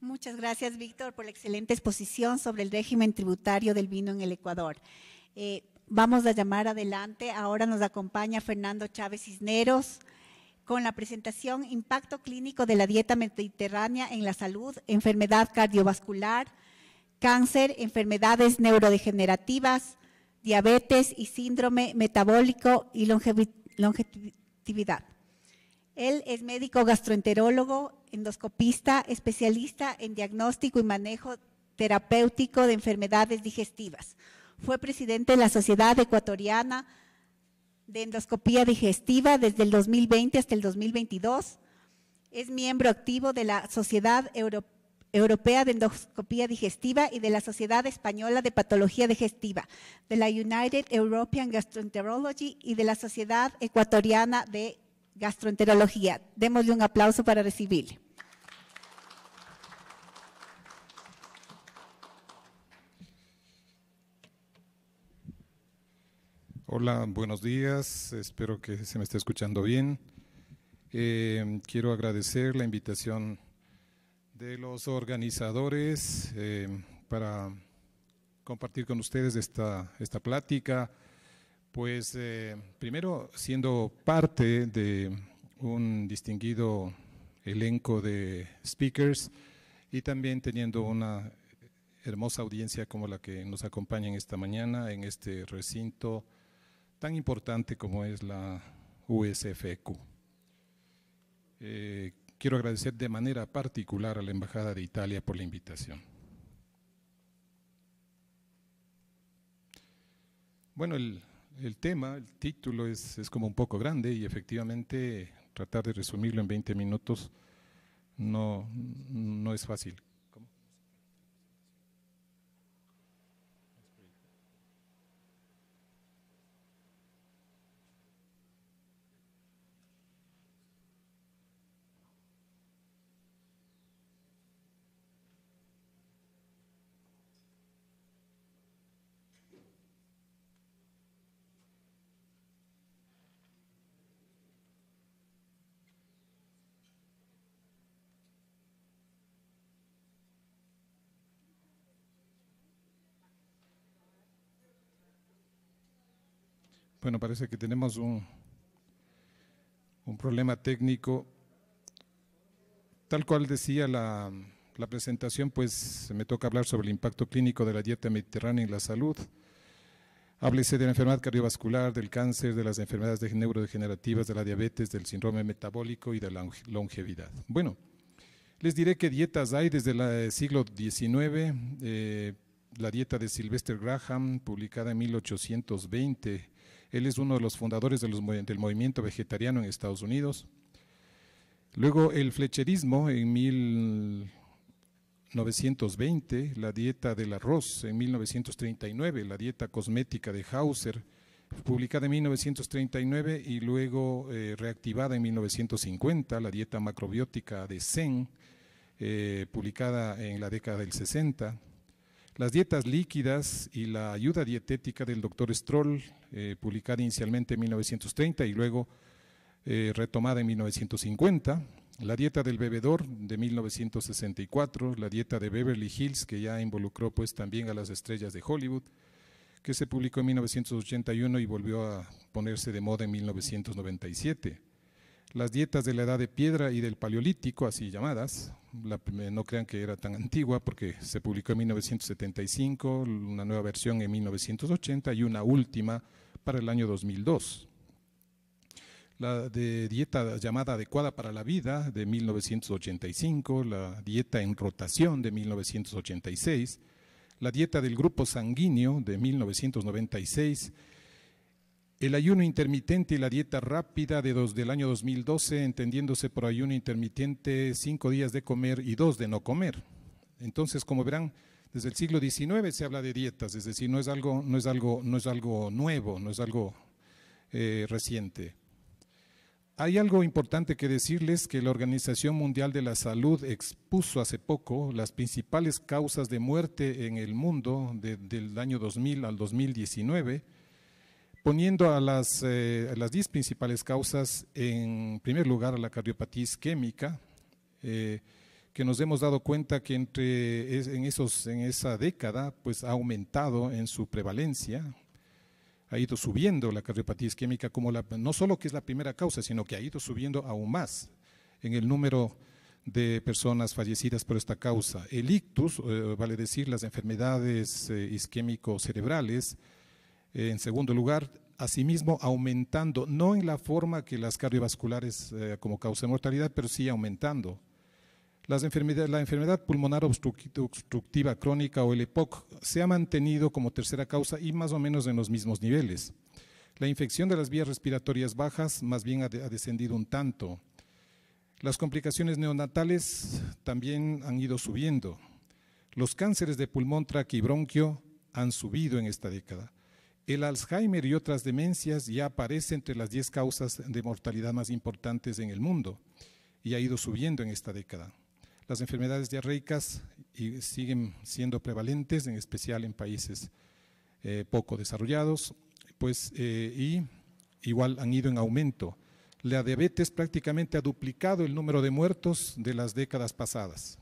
Muchas gracias, Víctor, por la excelente exposición sobre el régimen tributario del vino en el Ecuador. vamos a llamar adelante. Ahora nos acompaña Fernando Chávez Cisneros con la presentación Impacto clínico de la dieta mediterránea en la salud, enfermedad cardiovascular, cáncer, enfermedades neurodegenerativas, diabetes y síndrome metabólico y longevidad. Él es médico gastroenterólogo endoscopista, especialista en diagnóstico y manejo terapéutico de enfermedades digestivas. Fue presidente de la Sociedad Ecuatoriana de Endoscopía Digestiva desde el 2020 hasta el 2022. Es miembro activo de la Sociedad Europea de Endoscopía Digestiva y de la Sociedad Española de Patología Digestiva, de la United European Gastroenterology y de la Sociedad Ecuatoriana de gastroenterología. Démosle un aplauso para recibirle. Hola, buenos días. Espero que se me esté escuchando bien. Eh, quiero agradecer la invitación de los organizadores eh, para compartir con ustedes esta, esta plática pues eh, primero, siendo parte de un distinguido elenco de speakers y también teniendo una hermosa audiencia como la que nos acompaña en esta mañana en este recinto tan importante como es la USFQ. E eh, quiero agradecer de manera particular a la Embajada de Italia por la invitación. Bueno, el el tema, el título es, es, como un poco grande y efectivamente tratar de resumirlo en 20 minutos no, no es fácil. Bueno, parece que tenemos un, un problema técnico. Tal cual decía la, presentación, pues me toca hablar sobre el impacto clínico de la dieta mediterránea en la salud. Háblese de la enfermedad cardiovascular, del cáncer, de las enfermedades neurodegenerativas, de la diabetes, del síndrome metabólico y de la longevidad. Bueno, les diré qué dietas hay desde el eh, siglo XIX. Eh, la dieta de Sylvester Graham, publicada en 1820 él es uno de los fundadores del movimiento vegetariano en Estados Unidos. Luego el flecherismo en 1920, la dieta del arroz en 1939, la dieta cosmética de Hauser, publicada en 1939 y luego eh, reactivada en 1950, la dieta macrobiótica de Zen, eh, publicada en la década del 60. Las dietas líquidas y la ayuda dietética del doctor Stroll, eh, publicada inicialmente en 1930 y luego eh, retomada en 1950, la dieta del bebedor de 1964, la dieta de Beverly Hills, que ya involucró pues también a las estrellas de Hollywood, que se publicó en 1981 y volvió a ponerse de moda en 1997. Las dietas de la edad de piedra y del paleolítico, así llamadas, no crean que era tan antigua porque se publicó en 1975, una nueva versión en 1980 y una última para el año 2002. La dieta llamada adecuada para la vida de 1985, la dieta en rotación de 1986, la dieta del grupo sanguíneo de 1996 el ayuno intermitente y la dieta rápida de dos, del año 2012, entendiéndose por ayuno intermitente cinco días de comer y dos de no comer. Entonces, como verán, desde el siglo XIX se habla de dietas, es decir, no es algo, no es algo, no es algo nuevo, no es algo eh, reciente. Hay algo importante que decirles que la Organización Mundial de la Salud expuso hace poco las principales causas de muerte en el mundo del año 2000 al 2019 poniendo a las, eh, las 10 principales causas, en primer lugar la cardiopatía isquémica, eh, que nos hemos dado cuenta que entre, en, esos, en esa década pues, ha aumentado en su prevalencia, ha ido subiendo la cardiopatía isquémica, como la, no solo que es la primera causa, sino que ha ido subiendo aún más en el número de personas fallecidas por esta causa. El ictus, eh, vale decir, las enfermedades isquémico-cerebrales, eh, en segundo lugar, asimismo aumentando, no en la forma que las cardiovasculares eh, como causa de mortalidad, pero sí aumentando. Las enfermedades, la enfermedad pulmonar obstructiva crónica o el EPOC se ha mantenido como tercera causa y más o menos en los mismos niveles. La infección de las vías respiratorias bajas más bien ha, descendido un tanto. Las complicaciones neonatales también han ido subiendo. Los cánceres de pulmón, tráqueo y bronquio han subido en esta década. El Alzheimer y otras demencias ya aparece entre las 10 causas de mortalidad más importantes en el mundo y ha ido subiendo en esta década. Las enfermedades diarreicas siguen siendo prevalentes, en especial en países eh, poco desarrollados, pues, eh, y igual han ido en aumento. La diabetes prácticamente ha duplicado el número de muertos de las décadas pasadas.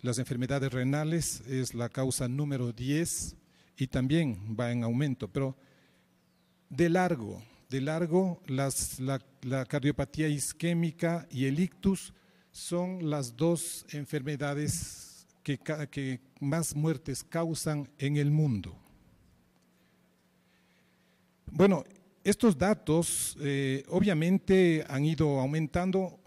Las enfermedades renales es la causa número 10 y también va en aumento, pero de largo, de largo la, cardiopatía isquémica y el ictus son las dos enfermedades que, más muertes causan en el mundo. Bueno, estos datos eh, obviamente han ido aumentando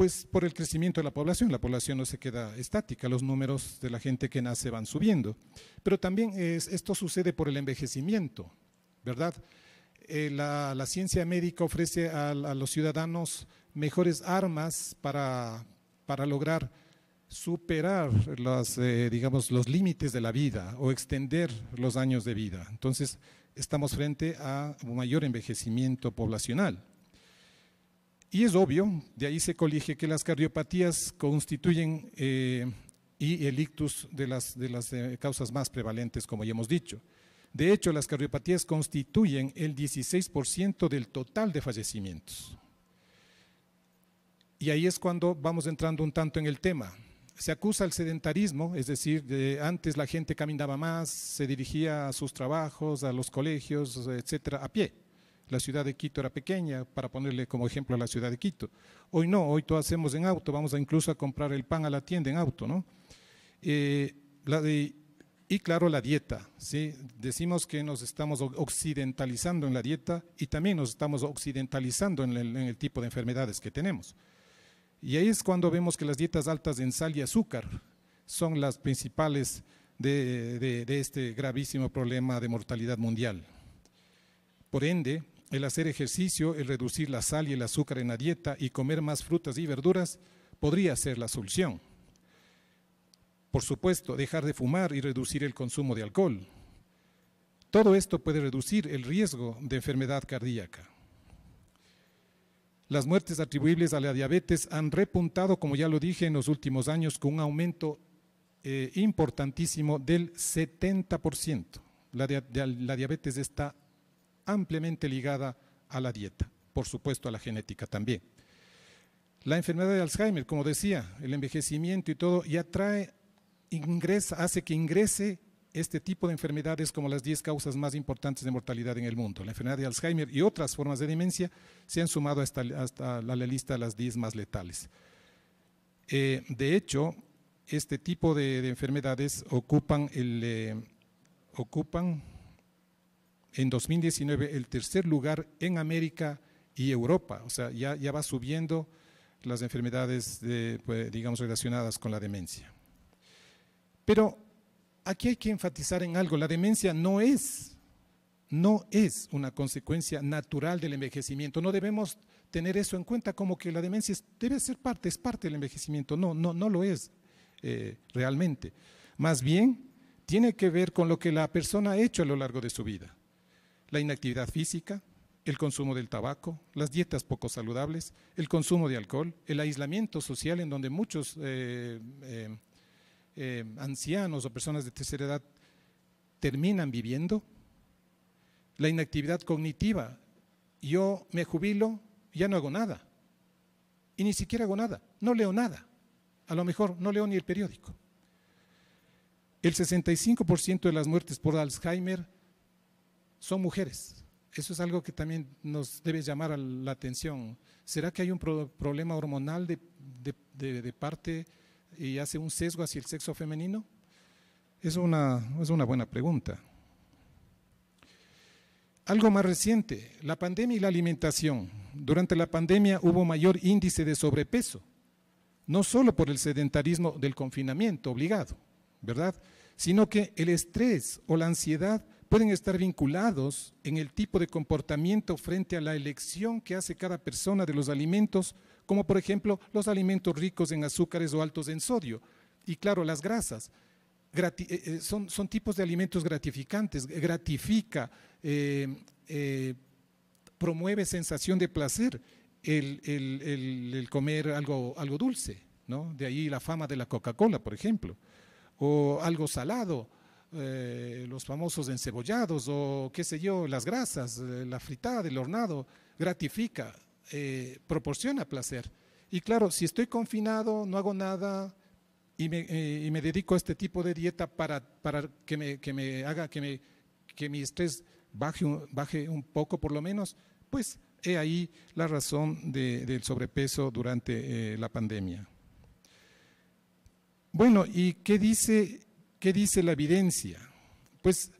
pues por el crecimiento de la población, la población no se queda estática, los números de la gente que nace van subiendo. Pero también esto sucede por el envejecimiento, ¿verdad? Eh, la, ciencia médica ofrece a, los ciudadanos mejores armas para, lograr superar eh, digamos, los límites de la vida o extender los años de vida. Entonces, estamos frente a un mayor envejecimiento poblacional. Y es obvio, de ahí se colige que las cardiopatías constituyen eh, y el ictus de las, eh, causas más prevalentes, como ya hemos dicho. De hecho, las cardiopatías constituyen el 16% del total de fallecimientos. Y ahí es cuando vamos entrando un tanto en el tema. Se acusa el sedentarismo, es decir, antes la gente caminaba más, se dirigía a sus trabajos, a los colegios, etcétera, a pie. La ciudad de Quito era pequeña, para ponerle como ejemplo a la ciudad de Quito. Hoy no, hoy todo hacemos en auto, vamos a incluso a comprar el pan a la tienda en auto, ¿no? Eh, la de, y claro, la dieta, ¿sí? Decimos que nos estamos occidentalizando en la dieta y también nos estamos occidentalizando en el, tipo de enfermedades que tenemos. Y ahí es cuando vemos que las dietas altas en sal y azúcar son las principales de, de, este gravísimo problema de mortalidad mundial. Por ende, el hacer ejercicio, el reducir la sal y el azúcar en la dieta y comer más frutas y verduras podría ser la solución. Por supuesto, dejar de fumar y reducir el consumo de alcohol. Todo esto puede reducir el riesgo de enfermedad cardíaca. Las muertes atribuibles a la diabetes han repuntado, como ya lo dije, en los últimos años con un aumento eh, importantísimo del 70%. La, la diabetes está ampliamente ligada a la dieta, por supuesto a la genética también. La enfermedad de Alzheimer, como decía, el envejecimiento y todo, ya trae, hace que ingrese este tipo de enfermedades como las 10 causas más importantes de mortalidad en el mundo. La enfermedad de Alzheimer y otras formas de demencia se han sumado hasta, la lista de las 10 más letales. Eh, de hecho, este tipo de, enfermedades ocupan, el, eh, ocupan en 2019 el tercer lugar en América y Europa. O sea, ya, va subiendo las enfermedades, pues, digamos, relacionadas con la demencia. Pero aquí hay que enfatizar en algo, la demencia no es, no es una consecuencia natural del envejecimiento. No debemos tener eso en cuenta como que la demencia debe ser parte, es parte del envejecimiento. No, no, no lo es eh, realmente. Más bien, tiene que ver con lo que la persona ha hecho a lo largo de su vida la inactividad física, el consumo del tabaco, las dietas poco saludables, el consumo de alcohol, el aislamiento social en donde muchos eh, eh, eh, ancianos o personas de tercera edad terminan viviendo, la inactividad cognitiva. Yo me jubilo, ya no hago nada. Y ni siquiera hago nada, no leo nada. A lo mejor no leo ni el periódico. El 65% de las muertes por Alzheimer son mujeres. Eso es algo que también nos debe llamar la atención. ¿Será que hay un problema hormonal de, de, parte y hace un sesgo hacia el sexo femenino? Es una, es una buena pregunta. Algo más reciente, la pandemia y la alimentación. Durante la pandemia hubo mayor índice de sobrepeso, no solo por el sedentarismo del confinamiento obligado, ¿verdad? Sino que el estrés o la ansiedad pueden estar vinculados en el tipo de comportamiento frente a la elección que hace cada persona de los alimentos, como por ejemplo los alimentos ricos en azúcares o altos en sodio. Y claro, las grasas. Eh, eh, son, tipos de alimentos gratificantes, gratifica, eh, promueve sensación de placer el, comer algo, algo dulce, De ahí la fama de la Coca-Cola, por ejemplo, o algo salado, eh, los famosos encebollados o qué sé yo, las grasas, eh, la fritada, el hornado, gratifica, eh, proporciona placer. Y claro, si estoy confinado, no hago nada y me, dedico a este tipo de dieta para, para que, me, me, haga que, me, que mi estrés baje, baje un poco por lo menos, pues he ahí la razón del sobrepeso durante la pandemia. Bueno, ¿y qué dice ¿Qué dice la evidencia? Pues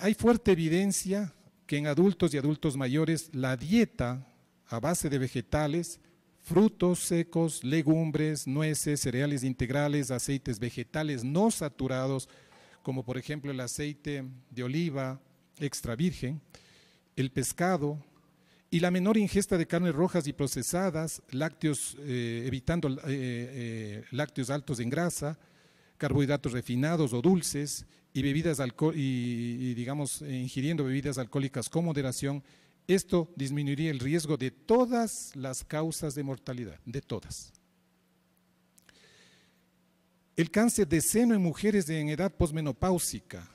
hay fuerte evidencia que en adultos y adultos mayores la dieta a base de vegetales, frutos secos, legumbres, nueces, cereales integrales, aceites vegetales no saturados, como por ejemplo el aceite de oliva extra virgen, el pescado, y la menor ingesta de carnes rojas y procesadas, lácteos, eh, evitando eh, eh, lácteos altos en grasa, carbohidratos refinados o dulces y bebidas y, digamos ingiriendo bebidas alcohólicas con moderación, esto disminuiría el riesgo de todas las causas de mortalidad, de todas. El cáncer de seno en mujeres en edad posmenopáusica.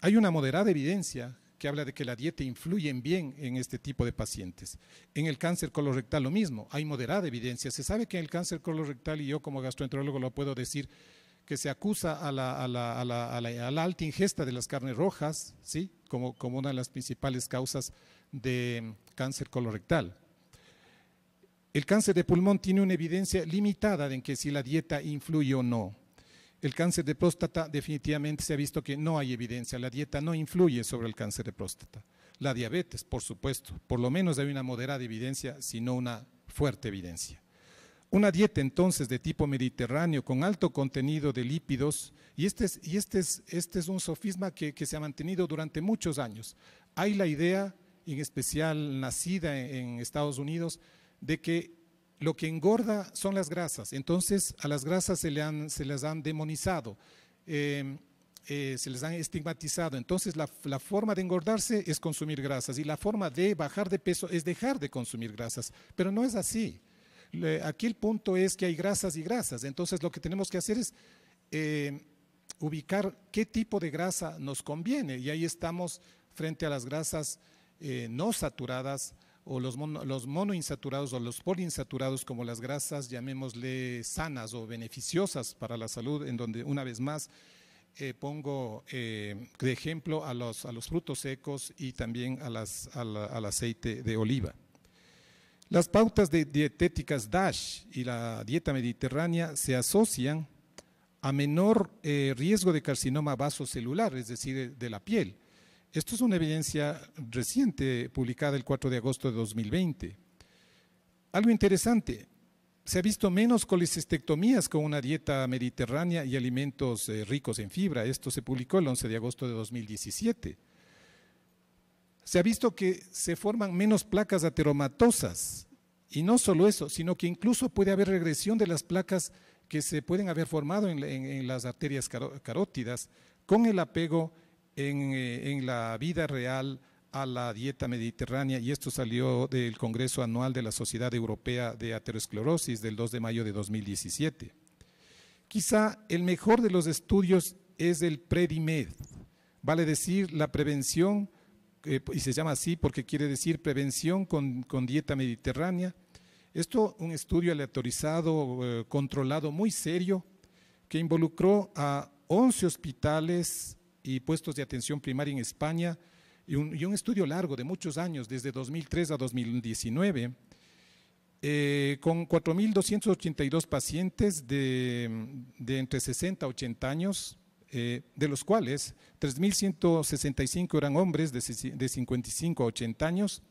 Hay una moderada evidencia que habla de que la dieta influye bien en este tipo de pacientes. En el cáncer colorectal lo mismo, hay moderada evidencia. Se sabe que en el cáncer colorectal, y yo como gastroenterólogo lo puedo decir, que se acusa a la, alta ingesta de las carnes rojas, ¿sí? Como, una de las principales causas de mm, cáncer colorectal. El cáncer de pulmón tiene una evidencia limitada de en que si la dieta influye o no. El cáncer de próstata definitivamente se ha visto que no hay evidencia, la dieta no influye sobre el cáncer de próstata. La diabetes, por supuesto, por lo menos hay una moderada evidencia, sino una fuerte evidencia. Una dieta entonces de tipo mediterráneo con alto contenido de lípidos, y este es, y este este es un sofisma que, se ha mantenido durante muchos años. Hay la idea, en especial nacida en Estados Unidos, de que lo que engorda son las grasas. Entonces a las grasas se, le han, se las han demonizado. Em, eh, se les han estigmatizado. Entonces la, la, forma de engordarse es consumir grasas y la forma de bajar de peso es dejar de consumir grasas. Pero no es así. Aquí el punto es que hay grasas y grasas, entonces lo que tenemos que hacer es eh, ubicar qué tipo de grasa nos conviene y ahí estamos frente a las grasas eh, no saturadas o los, los monoinsaturados o los poliinsaturados como las grasas, llamémosle sanas o beneficiosas para la salud, en donde una vez más eh, pongo eh, de ejemplo a los, a los, frutos secos y también al aceite de oliva. Las pautas dietéticas DASH y la dieta mediterránea se asocian a menor eh, riesgo de carcinoma vasocelular, es decir, de, la piel. Esto es una evidencia reciente publicada el 4 de agosto de 2020. Algo interesante, se ha visto menos colicistectomías con una dieta mediterránea y alimentos eh, ricos en fibra. Esto se publicó el 11 de agosto de 2017 se ha visto que se forman menos placas ateromatosas. Y no solo eso, sino que incluso puede haber regresión de las placas que se pueden haber formado en, las arterias carótidas con el apego eh, en, la vida real a la dieta mediterránea. Y esto salió del Congreso Anual de la Sociedad Europea de Aterosclerosis del 2 de mayo de 2017. Quizá el mejor de los estudios es el PREDIMED, vale decir, la prevención eh, y se llama así porque quiere decir prevención con, dieta mediterránea. Esto un estudio aleatorizado, eh, controlado, muy serio, que involucró a 11 hospitales y puestos de atención primaria en España y un, estudio largo de muchos años, desde 2003 a 2019. Eh, con 4.282 pacientes de, de, entre 60 a 80 años, eh, de los cuales 3.165 eran hombres de, 55 a 80 años.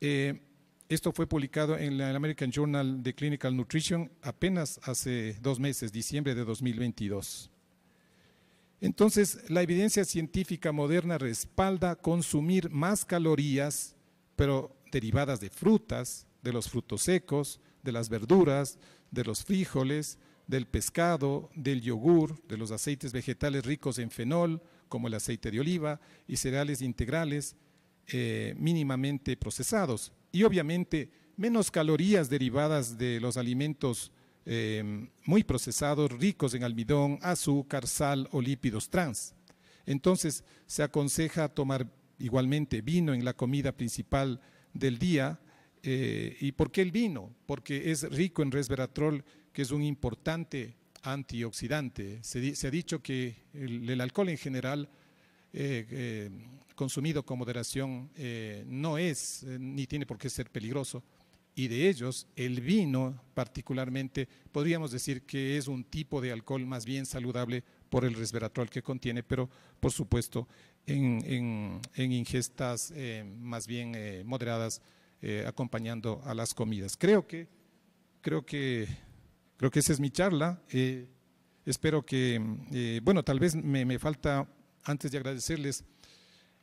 Eh, esto fue publicado en el American Journal of Clinical Nutrition apenas hace dos meses, diciembre de 2022. Entonces, la evidencia científica moderna respalda consumir más calorías, pero derivadas de frutas, de los frutos secos, de las verduras, de los frijoles, del pescado, del yogur, de los aceites vegetales ricos en fenol, como el aceite de oliva, y cereales integrales eh, mínimamente procesados. Y obviamente menos calorías derivadas de los alimentos eh, muy procesados, ricos en almidón, azúcar, sal o lípidos trans. Entonces, se aconseja tomar igualmente vino en la comida principal del día. Eh, ¿Y por qué el vino? Porque es rico en resveratrol que es un importante antioxidante. Se, ha dicho que el, alcohol en general, eh, eh, consumido con moderación, eh, no es ni tiene por qué ser peligroso. Y de ellos, el vino particularmente, podríamos decir que es un tipo de alcohol más bien saludable por el resveratrol que contiene, pero por supuesto en, en ingestas más bien moderadas, acompañando a las comidas. Creo que, creo que Creo que esa es mi charla. Eh, espero que, eh, bueno, tal vez me, falta, antes de agradecerles,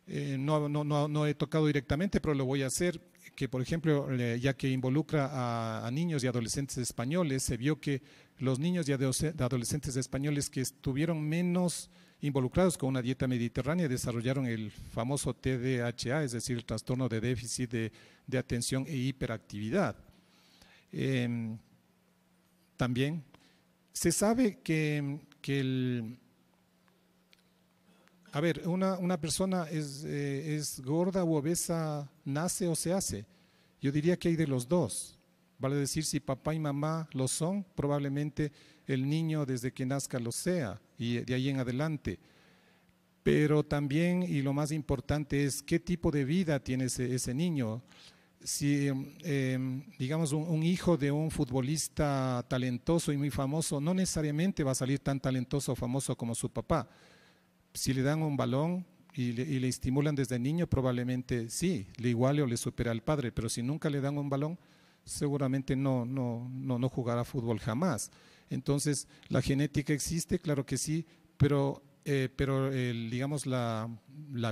eh, no, no, he tocado directamente, pero lo voy a hacer, que por ejemplo, ya que involucra a, niños y adolescentes españoles, se vio que los niños y adolescentes españoles que estuvieron menos involucrados con una dieta mediterránea desarrollaron el famoso TDHA, es decir, el trastorno de déficit de, de atención e hiperactividad. Em, también. Se sabe que, el... A ver, una, una persona es, eh, gorda o obesa, nace o se hace. Yo diría que hay de los dos. Vale decir, si papá y mamá lo son, probablemente el niño desde que nazca lo sea y de ahí en adelante. Pero también, y lo más importante es, ¿qué tipo de vida tiene ese niño? si, em, digamos, un, hijo de un futbolista talentoso y muy famoso no necesariamente va a salir tan talentoso o famoso como su papá. Si le dan un balón y le, estimulan desde niño, probablemente sí, le iguale o le supera al padre, pero si nunca le dan un balón, seguramente no, no, no, no jugará fútbol jamás. Entonces, la genética existe, claro que sí, pero eh, pero digamos la,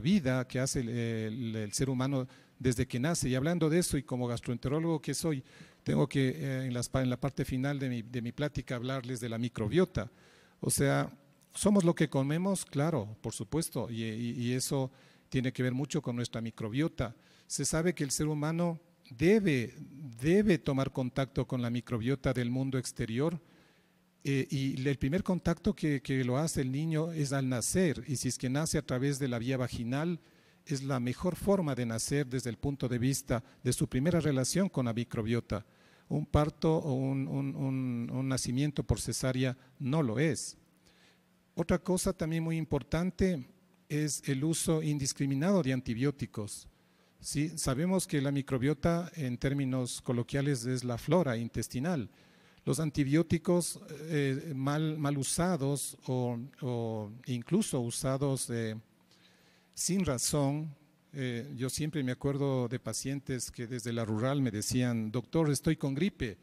vida que hace el, ser humano desde que nace. Y hablando de eso, y como gastroenterólogo que soy, tengo que eh, en, la parte final de mi, plática hablarles de la microbiota. O sea, somos lo que comemos, claro, por supuesto, y, eso tiene que ver mucho con nuestra microbiota. Se sabe que el ser humano debe, debe tomar contacto con la microbiota del mundo exterior. Eh, y el primer contacto que, lo hace el niño es al nacer, y si es que nace a través de la vía vaginal, es la mejor forma de nacer desde el punto de vista de su primera relación con la microbiota. Un parto o un, nacimiento por cesárea no lo es. Otra cosa también muy importante es el uso indiscriminado de antibióticos. ¿sí? Sabemos que la microbiota, en términos coloquiales, es la flora intestinal. Los antibióticos eh, mal, usados o, incluso usados eh, sin razón. Eh, yo siempre me acuerdo de pacientes que desde la rural me decían, doctor, estoy con gripe.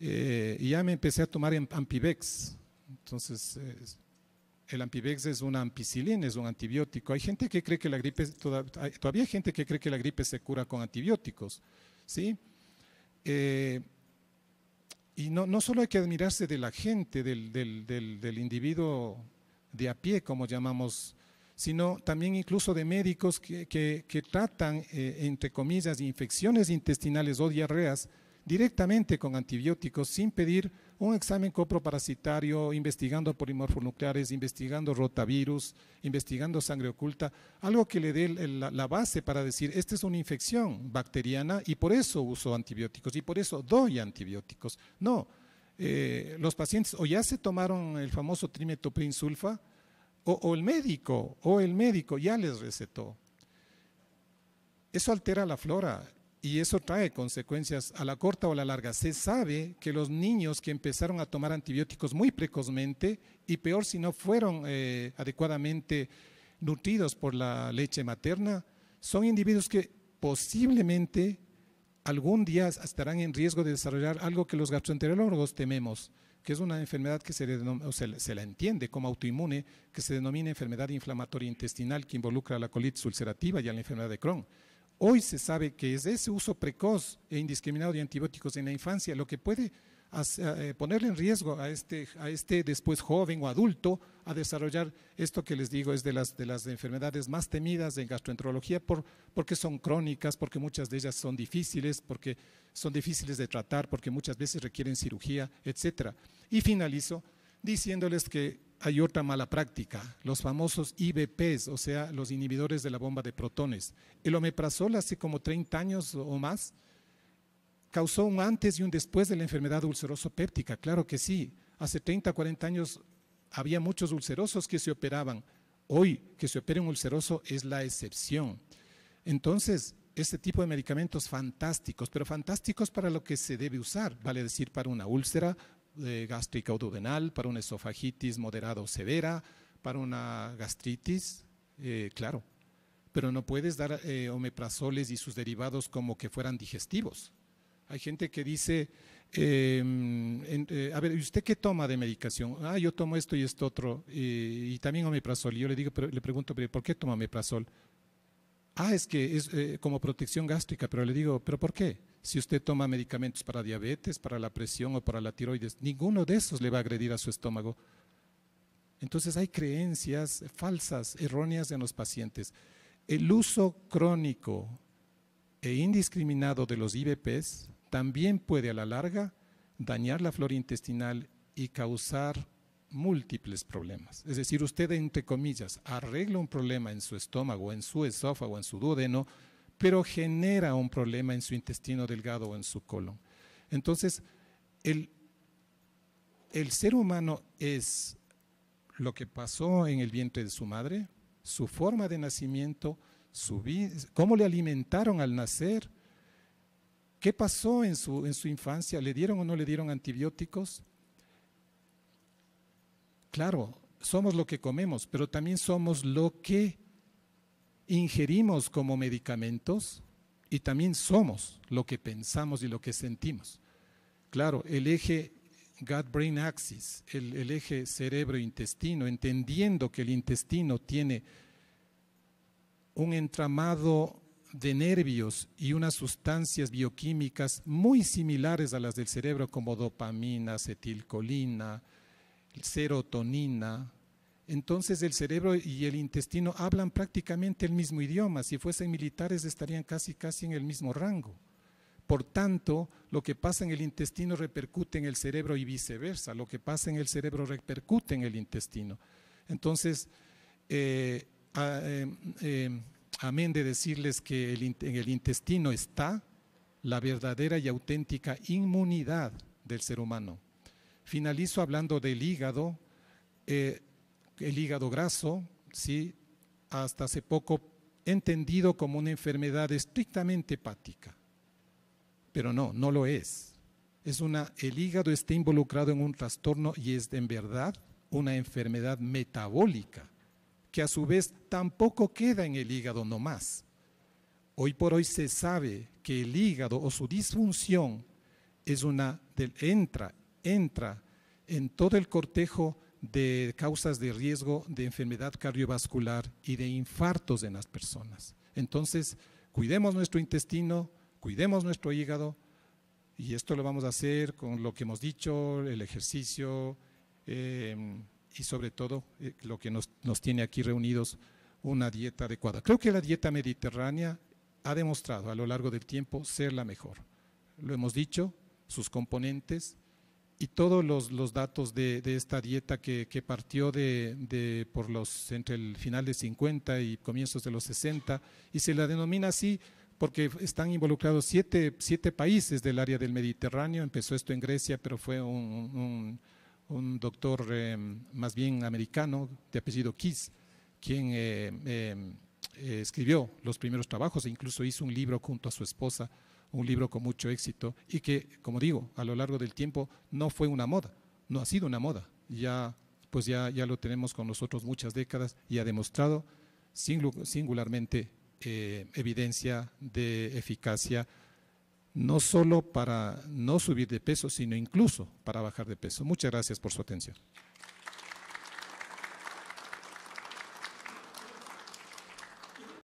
Eh, y ya me empecé a tomar em, Ampivex. Entonces, eh, el Ampivex es una ampicilina, es un antibiótico. Hay gente que cree que la gripe, todavía hay gente que cree que la gripe se cura con antibióticos. ¿sí? y no, no, solo hay que admirarse de la gente, del individuo de a pie, como llamamos sino también incluso de médicos que, tratan, eh, entre comillas, infecciones intestinales o diarreas directamente con antibióticos sin pedir un examen coproparasitario, investigando polimorfonucleares, investigando rotavirus, investigando sangre oculta, algo que le dé la, base para decir, esta es una infección bacteriana y por eso uso antibióticos y por eso doy antibióticos. No, eh, los pacientes o ya se tomaron el famoso sulfa o, el médico, o el médico ya les recetó. Eso altera la flora y eso trae consecuencias a la corta o a la larga. Se sabe que los niños que empezaron a tomar antibióticos muy precozmente y peor si no fueron eh, adecuadamente nutridos por la leche materna, son individuos que posiblemente algún día estarán en riesgo de desarrollar algo que los gastroenterólogos tememos, que es una enfermedad que se, la entiende como autoinmune, que se denomina enfermedad inflamatoria intestinal que involucra a la colitis ulcerativa y a la enfermedad de Crohn. Hoy se sabe que es ese uso precoz e indiscriminado de antibióticos en la infancia lo que puede eh, ponerle en riesgo a este, a este después joven o adulto a desarrollar esto que les digo es de las, de las enfermedades más temidas en gastroenterología por, porque son crónicas, porque muchas de ellas son difíciles, porque son difíciles de tratar, porque muchas veces requieren cirugía, etc. Y finalizo diciéndoles que hay otra mala práctica, los famosos IBPs, o sea, los inhibidores de la bomba de protones. El omeprazol hace como 30 años o más causó un antes y un después de la enfermedad ulceroso péptica, claro que sí. Hace 30, 40 años había muchos ulcerosos que se operaban. Hoy que se opere un ulceroso es la excepción. Entonces, este tipo de medicamentos fantásticos, pero fantásticos para lo que se debe usar, vale decir, para una úlcera eh, gástrica o duodenal, para una esofagitis moderada o severa, para una gastritis, eh, claro. Pero no puedes dar eh, omeprazoles y sus derivados como que fueran digestivos. Hay gente que dice, Em, eh, a ver, usted qué toma de medicación? Ah, yo tomo esto y esto otro, y también omeprazol. Y yo le, digo, pero, le pregunto, ¿por qué toma omeprazol? Ah, es que es eh, como protección gástrica, pero le digo, ¿pero por qué? Si usted toma medicamentos para diabetes, para la presión o para la tiroides, ninguno de esos le va a agredir a su estómago. Entonces hay creencias falsas, erróneas en los pacientes. El uso crónico e indiscriminado de los IBPs también puede a la larga dañar la flora intestinal y causar múltiples problemas. Es decir, usted, entre comillas, arregla un problema en su estómago, en su esófago, en su duodeno, pero genera un problema en su intestino delgado o en su colon. Entonces, el, ser humano es lo que pasó en el vientre de su madre, su forma de nacimiento, cómo le alimentaron al nacer, ¿Qué pasó en su, en su infancia? ¿Le dieron o no le dieron antibióticos? Claro, somos lo que comemos, pero también somos lo que ingerimos como medicamentos y también somos lo que pensamos y lo que sentimos. Claro, el eje gut-brain axis, el, el eje cerebro-intestino, entendiendo que el intestino tiene un entramado de nervios y unas sustancias bioquímicas muy similares a las del cerebro como dopamina, acetilcolina, serotonina. Entonces el cerebro y el intestino hablan prácticamente el mismo idioma. Si fuesen militares estarían casi casi en el mismo rango. Por tanto, lo que pasa en el intestino repercute en el cerebro y viceversa. Lo que pasa en el cerebro repercute en el intestino. Entonces, eh, ah, eh, eh, Amén de decirles que en el intestino está la verdadera y auténtica inmunidad del ser humano. Finalizo hablando del hígado, eh, el hígado graso, ¿sí? hasta hace poco entendido como una enfermedad estrictamente hepática. Pero no, no lo es. el hígado está involucrado en un trastorno y es en verdad una enfermedad metabólica que a su vez tampoco queda en el hígado nomás. Hoy por hoy se sabe que el hígado o su disfunción es una del entra, entra en todo el cortejo de causas de riesgo de enfermedad cardiovascular y de infartos en las personas. Entonces, cuidemos nuestro intestino, cuidemos nuestro hígado, y esto lo vamos a hacer con lo que hemos dicho, el ejercicio, em, y sobre todo eh, lo que nos, nos tiene aquí reunidos, una dieta adecuada. Creo que la dieta mediterránea ha demostrado a lo largo del tiempo ser la mejor. Lo hemos dicho, sus componentes y todos los, los datos de, de, esta dieta que, que partió de, de, por los, entre el final de 50 y comienzos de los 60, y se la denomina así porque están involucrados siete, siete países del área del Mediterráneo, empezó esto en Grecia, pero fue un un doctor eh, más bien americano de apellido Kiss, quien eh, eh, escribió los primeros trabajos e incluso hizo un libro junto a su esposa, un libro con mucho éxito y que, como digo, a lo largo del tiempo no fue una moda, no ha sido una moda, ya pues ya, ya lo tenemos con nosotros muchas décadas y ha demostrado singularmente evidencia de eficacia no solo para no subir de peso, sino incluso para bajar de peso. Muchas gracias por su atención.